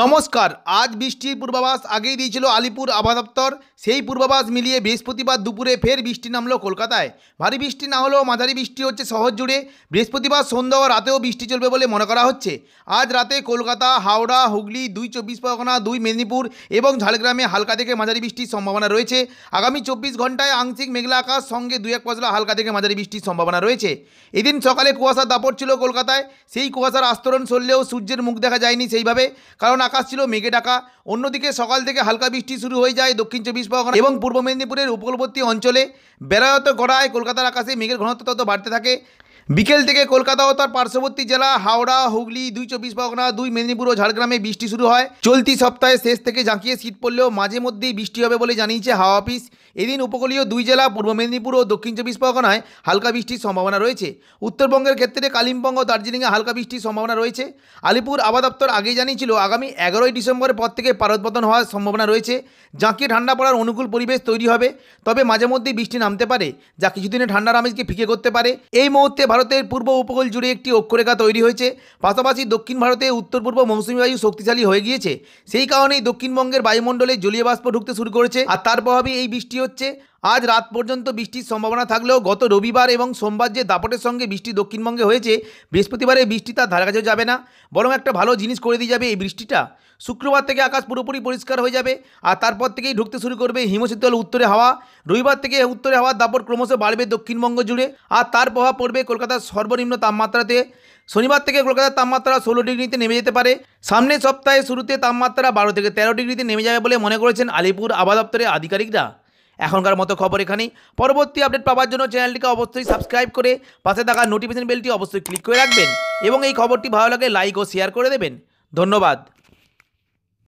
নমস্কার আজ বৃষ্টির পূর্বাভাস আগেই দিয়েছিল আলিপুর আবহাওয়া দপ্তর সেই পূর্বাভাস মিলিয়ে বৃহস্পতিবার দুপুরে ফের বৃষ্টি নামলো কলকাতায় ভারী বৃষ্টি না হলেও মাঝারি বৃষ্টি হচ্ছে শহর জুড়ে বৃহস্পতিবার সন্ধ্যা ও রাতেও বৃষ্টি চলবে বলে মনে করা হচ্ছে আজ রাতে কলকাতা হাওড়া হুগলি দুই চব্বিশ পরগনা দুই মেদিনীপুর এবং ঝাড়গ্রামে হালকা থেকে মাঝারি বৃষ্টির সম্ভাবনা রয়েছে আগামী চব্বিশ ঘন্টায় আংশিক মেঘলা আকাশ সঙ্গে দুই এক পাঁচলা হালকা থেকে মাঝারি বৃষ্টির সম্ভাবনা রয়েছে এদিন সকালে কুয়াশার দাপট ছিল কলকাতায় সেই কুয়াশার আস্তরণ সরলেও সূর্যের মুখ দেখা যায়নি সেইভাবে কারণ কারণ আকাশ ছিল মেঘে ঢাকা অন্যদিকে সকাল থেকে হালকা বৃষ্টি শুরু হয়ে যায় দক্ষিণ চব্বিশ পরগনা এবং পূর্ব মেদিনীপুরের উপকূলবর্তী অঞ্চলে বেড়ায়ত গড়ায় কলকাতার আকাশে মেঘের ঘনত্ব তত বাড়তে থাকে বিকেল থেকে কলকাতা ও তার পার্শ্ববর্তী জেলা হাওড়া হুগলি দুই চব্বিশ পরগনা দুই মেদিনীপুর ও ঝাড়গ্রামে বৃষ্টি শুরু হয় চলতি সপ্তাহে শেষ থেকে ঝাঁকিয়ে শীত পড়লেও মাঝে মধ্যেই বৃষ্টি হবে বলে জানিয়েছে হাওয়া অফিস এদিন উপকূলীয় দুই জেলা পূর্ব মেদিনীপুর ও দক্ষিণ চব্বিশ পরগনায় হালকা বৃষ্টির সম্ভাবনা রয়েছে উত্তরবঙ্গের ক্ষেত্রে কালিম্পং ও দার্জিলিংয়ে হালকা বৃষ্টির সম্ভাবনা রয়েছে আলিপুর আবহাওয়া দপ্তর আগেই জানিয়েছিল আগামী এগারোই ডিসেম্বরের পর থেকে পারদপতন হওয়ার সম্ভাবনা রয়েছে ঝাঁকিয়ে ঠান্ডা পড়ার অনুকূল পরিবেশ তৈরি হবে তবে মাঝে মধ্যেই বৃষ্টি নামতে পারে যা কিছুদিনে ঠান্ডার আমেজকে ফিকে করতে পারে এই মুহূর্তে ভারতের পূর্ব উপকূল জুড়ে একটি অক্ষরেখা তৈরি হয়েছে পাশাপাশি দক্ষিণ ভারতে উত্তর পূর্ব মৌসুমী বায়ু শক্তিশালী হয়ে গিয়েছে সেই কারণেই দক্ষিণবঙ্গের বায়ুমণ্ডলে জলীয় বাষ্প ঢুকতে শুরু করেছে আর তার প্রভাবে এই বৃষ্টি হচ্ছে আজ রাত পর্যন্ত বৃষ্টির সম্ভাবনা থাকলেও গত রবিবার এবং সোমবার যে দাপটের সঙ্গে বৃষ্টি দক্ষিণবঙ্গে হয়েছে বৃহস্পতিবারে বৃষ্টি তার ধারে কাছেও যাবে না বরং একটা ভালো জিনিস করে দিয়ে যাবে এই বৃষ্টিটা শুক্রবার থেকে আকাশ পুরোপুরি পরিষ্কার হয়ে যাবে আর তারপর থেকেই ঢুকতে শুরু করবে হিমশীতল উত্তরে হাওয়া রবিবার থেকে উত্তরে হাওয়ার দাপট ক্রমশ বাড়বে দক্ষিণবঙ্গ জুড়ে আর তার প্রভাব পড়বে কলকাতার সর্বনিম্ন তাপমাত্রাতে শনিবার থেকে কলকাতার তাপমাত্রা ষোলো ডিগ্রিতে নেমে যেতে পারে সামনের সপ্তাহে শুরুতে তাপমাত্রা বারো থেকে তেরো ডিগ্রিতে নেমে যাবে বলে মনে করেছেন আলিপুর আবহাওয়া দপ্তরের আধিকারিকরা এখনকার মতো খবর এখানেই পরবর্তী আপডেট পাওয়ার জন্য চ্যানেলটিকে অবশ্যই সাবস্ক্রাইব করে পাশে থাকা নোটিফিকেশন বেলটি অবশ্যই ক্লিক করে রাখবেন এবং এই খবরটি ভালো লাগে লাইক ও শেয়ার করে দেবেন ধন্যবাদ